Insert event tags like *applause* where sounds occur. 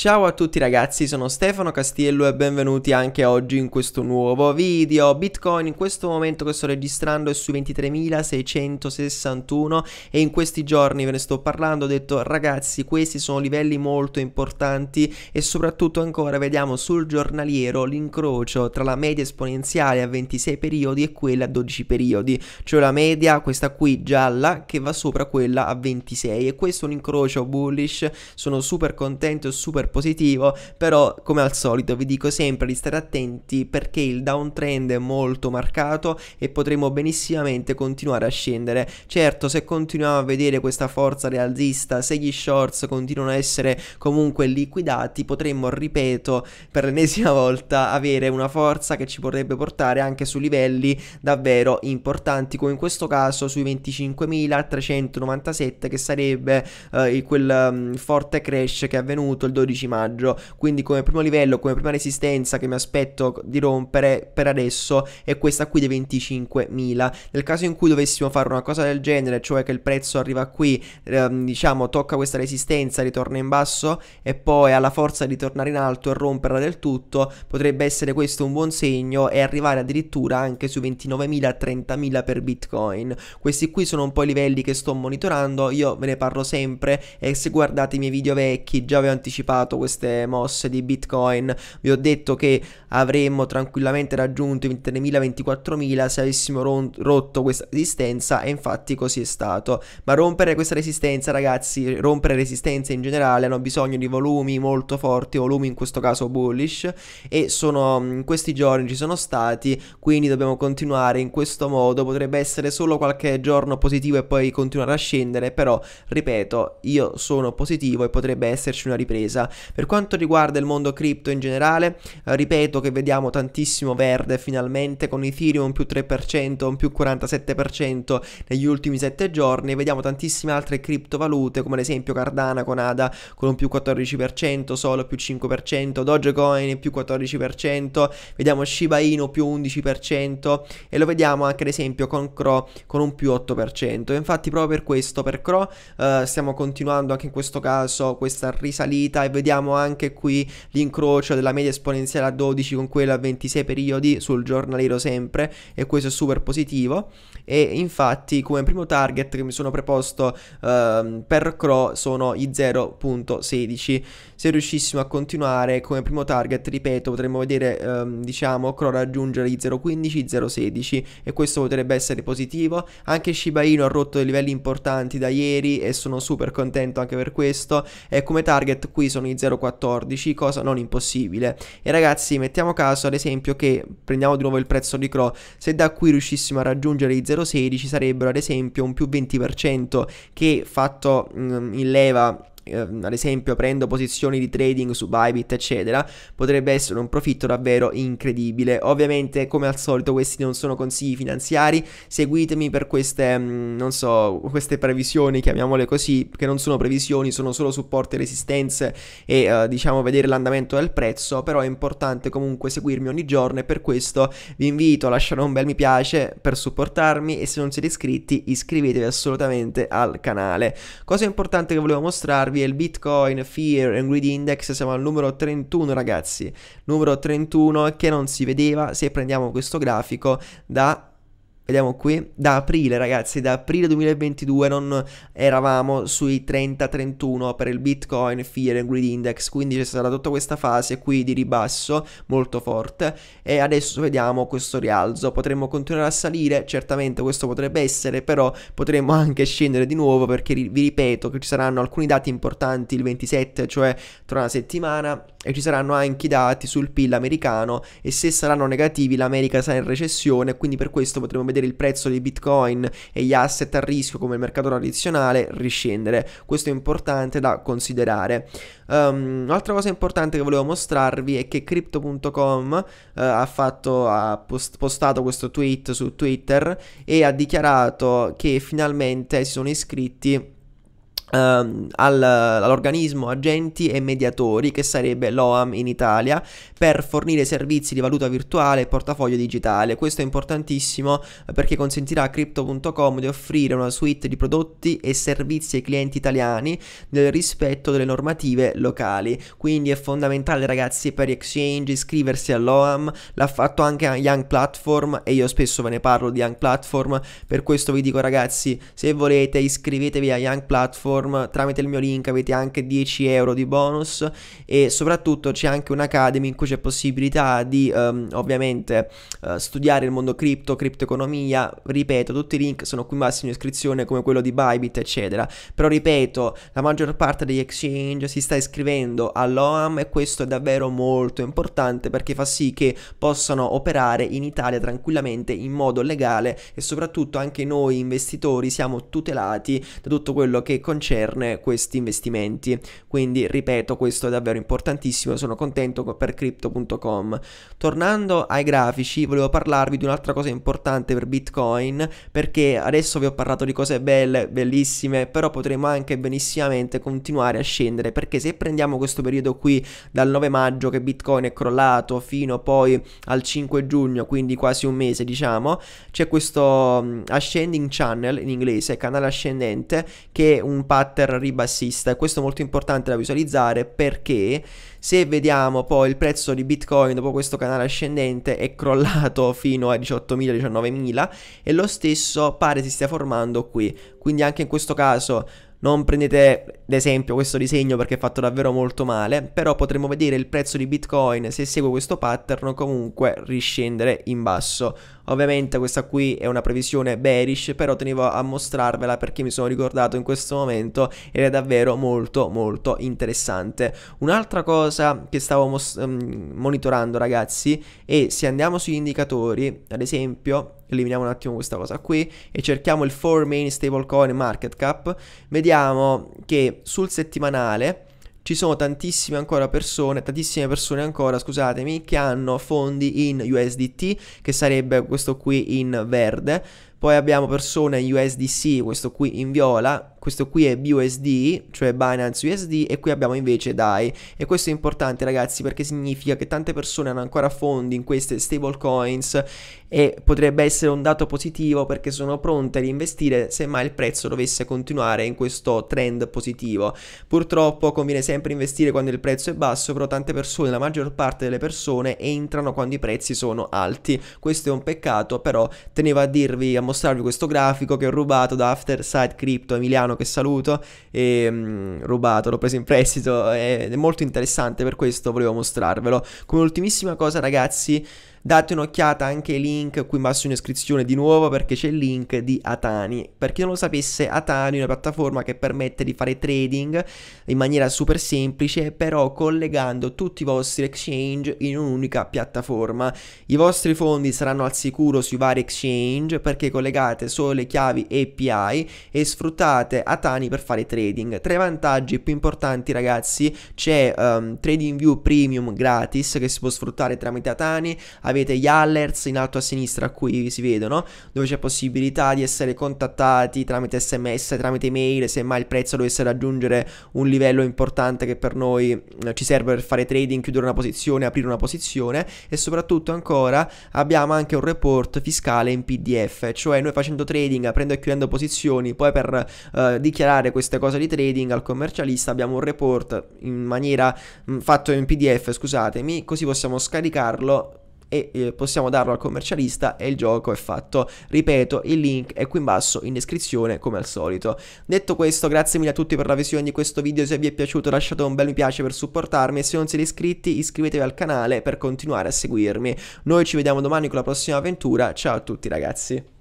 Ciao a tutti ragazzi, sono Stefano Castiello e benvenuti anche oggi in questo nuovo video. Bitcoin in questo momento che sto registrando è su 23.661 e in questi giorni ve ne sto parlando, ho detto ragazzi questi sono livelli molto importanti e soprattutto ancora vediamo sul giornaliero l'incrocio tra la media esponenziale a 26 periodi e quella a 12 periodi, cioè la media questa qui gialla che va sopra quella a 26 e questo è un incrocio bullish, sono super contento e super super positivo, però come al solito vi dico sempre di stare attenti perché il downtrend è molto marcato e potremo benissimamente continuare a scendere. Certo, se continuiamo a vedere questa forza rialzista, se gli shorts continuano a essere comunque liquidati, potremmo, ripeto, per l'ennesima volta avere una forza che ci potrebbe portare anche su livelli davvero importanti, come in questo caso sui 25.397 che sarebbe eh, quel um, forte crash che è avvenuto il 12 12 maggio, quindi come primo livello, come prima resistenza che mi aspetto di rompere per adesso è questa qui dei 25.000. Nel caso in cui dovessimo fare una cosa del genere, cioè che il prezzo arriva qui, ehm, diciamo, tocca questa resistenza, ritorna in basso e poi alla forza di tornare in alto e romperla del tutto, potrebbe essere questo un buon segno e arrivare addirittura anche su 29.000, 30.000 per Bitcoin. Questi qui sono un po' i livelli che sto monitorando, io ve ne parlo sempre e se guardate i miei video vecchi già vi ho anticipato valutato queste mosse di Bitcoin. Vi ho detto che avremmo tranquillamente raggiunto i 23.000-24.000 se avessimo ron- rotto questa resistenza e infatti così è stato. Ma rompere questa resistenza, ragazzi, rompere resistenze in generale hanno bisogno di volumi molto forti, volumi in questo caso bullish e sono mm, in questi giorni ci sono stati, quindi dobbiamo continuare in questo modo. Potrebbe essere solo qualche giorno positivo e poi continuare a scendere, però ripeto, io sono positivo e potrebbe esserci una ripresa. Per quanto riguarda il mondo cripto in generale, eh, ripeto che vediamo tantissimo verde finalmente con Ethereum un più 3%, un più 47% negli ultimi 7 giorni, vediamo tantissime altre criptovalute come ad esempio Cardana con ADA con un più 14%, Solo più 5%, Dogecoin più 14%, vediamo Shiba Inu più 11% e lo vediamo anche ad esempio con Crow con un più 8%. infatti proprio per questo per Crow eh, stiamo continuando anche in questo caso questa risalita e vediamo anche qui l'incrocio della media esponenziale a 12 con quella a 26 periodi sul giornaliero sempre e questo è super positivo e infatti come primo target che mi sono preposto ehm, per Crow sono i 0.16 se riuscissimo a continuare come primo target ripeto potremmo vedere ehm, diciamo Crow raggiungere i 0.15 0.16 e questo potrebbe essere positivo anche Shiba Inu ha rotto dei livelli importanti da ieri e sono super contento anche per questo e come target qui sono massimi 0,14, cosa non impossibile. E ragazzi, mettiamo caso ad esempio che prendiamo di nuovo il prezzo di Crow, se da qui riuscissimo a raggiungere i 0,16 sarebbero ad esempio un più 20% che fatto mh, mm, in leva eh, ad esempio prendo posizioni di trading su Bybit eccetera, potrebbe essere un profitto davvero incredibile. Ovviamente come al solito questi non sono consigli finanziari, seguitemi per queste, mh, mm, non so, queste previsioni, chiamiamole così, che non sono previsioni, sono solo supporti e resistenze e eh, diciamo vedere l'andamento del prezzo, però è importante comunque seguirmi ogni giorno e per questo vi invito a lasciare un bel mi piace per supportarmi e se non siete iscritti iscrivetevi assolutamente al canale. Cosa importante che volevo mostrarvi cambia il Bitcoin, Fear and Greed Index, siamo al numero 31 ragazzi, numero 31 che non si vedeva se prendiamo questo grafico da vediamo qui, da aprile ragazzi, da aprile 2022 non eravamo sui 30-31 per il Bitcoin Fear and Greed Index, quindi c'è stata tutta questa fase qui di ribasso molto forte e adesso vediamo questo rialzo, potremmo continuare a salire, certamente questo potrebbe essere, però potremmo anche scendere di nuovo perché vi ripeto che ci saranno alcuni dati importanti il 27, cioè tra una settimana e ci saranno anche i dati sul PIL americano e se saranno negativi l'America sarà in recessione, quindi per questo potremo vedere il prezzo di Bitcoin e gli asset a rischio come il mercato tradizionale riscendere. Questo è importante da considerare. Um, un'altra cosa importante che volevo mostrarvi è che crypto.com uh, eh, ha, fatto, ha post- postato questo tweet su Twitter e ha dichiarato che finalmente si sono iscritti Uh, al, all'organismo agenti e mediatori che sarebbe l'OAM in Italia per fornire servizi di valuta virtuale e portafoglio digitale questo è importantissimo eh, perché consentirà a crypto.com di offrire una suite di prodotti e servizi ai clienti italiani nel rispetto delle normative locali quindi è fondamentale ragazzi per gli exchange iscriversi all'OAM l'ha fatto anche Young Platform e io spesso ve ne parlo di Young Platform per questo vi dico ragazzi se volete iscrivetevi a Young Platform Storm, tramite il mio link avete anche 10 euro di bonus e soprattutto c'è anche un'academy in cui c'è possibilità di um, ovviamente uh, studiare il mondo cripto, criptoeconomia, ripeto tutti i link sono qui in basso in descrizione come quello di Bybit eccetera, però ripeto la maggior parte degli exchange si sta iscrivendo all'OAM e questo è davvero molto importante perché fa sì che possano operare in Italia tranquillamente in modo legale e soprattutto anche noi investitori siamo tutelati da tutto quello che concerne concerne questi investimenti. Quindi ripeto, questo è davvero importantissimo, sono contento per crypto.com. Tornando ai grafici, volevo parlarvi di un'altra cosa importante per Bitcoin, perché adesso vi ho parlato di cose belle, bellissime, però potremo anche benissimamente continuare a scendere, perché se prendiamo questo periodo qui dal 9 maggio che Bitcoin è crollato fino poi al 5 giugno, quindi quasi un mese diciamo, c'è questo mm, ascending channel in inglese, canale ascendente, che è un passo pattern ribassista e questo è molto importante da visualizzare perché se vediamo poi il prezzo di Bitcoin dopo questo canale ascendente è crollato *laughs* fino a 18.000-19.000 e lo stesso pare si stia formando qui, quindi anche in questo caso non prendete ad esempio questo disegno perché è fatto davvero molto male, però potremmo vedere il prezzo di Bitcoin se segue questo pattern comunque riscendere in basso. Ovviamente questa qui è una previsione bearish, però tenevo a mostrarvela perché mi sono ricordato in questo momento ed è davvero molto molto interessante. Un'altra cosa che stavo mm, monitorando ragazzi è se andiamo sugli indicatori, ad esempio eliminiamo un attimo questa cosa qui e cerchiamo il 4 main stablecoin market cap, vediamo che sul settimanale ci sono tantissime ancora persone, tantissime persone ancora, scusatemi, che hanno fondi in USDT, che sarebbe questo qui in verde, poi abbiamo persone in USDC, questo qui in viola, questo qui è BUSD, cioè Binance USD, e qui abbiamo invece DAI. E questo è importante ragazzi perché significa che tante persone hanno ancora fondi in queste stablecoins e potrebbe essere un dato positivo perché sono pronte ad investire se mai il prezzo dovesse continuare in questo trend positivo. Purtroppo conviene sempre investire quando il prezzo è basso, però tante persone, la maggior parte delle persone entrano quando i prezzi sono alti. Questo è un peccato, però tenevo a dirvi, a mostrarvi questo grafico che ho rubato da Afterside Crypto Emiliano che saluto, e mh, mm, rubato, l'ho preso in prestito ed è molto interessante, per questo volevo mostrarvelo. Come ultimissima cosa ragazzi... Date un'occhiata anche ai link qui in basso in descrizione di nuovo perché c'è il link di Atani. Per chi non lo sapesse, Atani è una piattaforma che permette di fare trading in maniera super semplice, però collegando tutti i vostri exchange in un'unica piattaforma. I vostri fondi saranno al sicuro sui vari exchange perché collegate solo le chiavi API e sfruttate Atani per fare trading. Tra i vantaggi più importanti, ragazzi, c'è um, ehm, TradingView Premium gratis che si può sfruttare tramite Atani avete gli alerts in alto a sinistra qui si vedono, dove c'è possibilità di essere contattati tramite sms, tramite mail, semmai il prezzo dovesse raggiungere un livello importante che per noi eh, ci serve per fare trading, chiudere una posizione, aprire una posizione e soprattutto ancora abbiamo anche un report fiscale in PDF, cioè noi facendo trading, aprendo e chiudendo posizioni, poi per eh, dichiarare queste cose di trading al commercialista abbiamo un report in maniera mh, mm, fatto in PDF, scusatemi, così possiamo scaricarlo e eh, possiamo darlo al commercialista e il gioco è fatto. Ripeto, il link è qui in basso in descrizione come al solito. Detto questo, grazie mille a tutti per la visione di questo video, se vi è piaciuto lasciate un bel mi piace per supportarmi e se non siete iscritti iscrivetevi al canale per continuare a seguirmi. Noi ci vediamo domani con la prossima avventura, ciao a tutti ragazzi.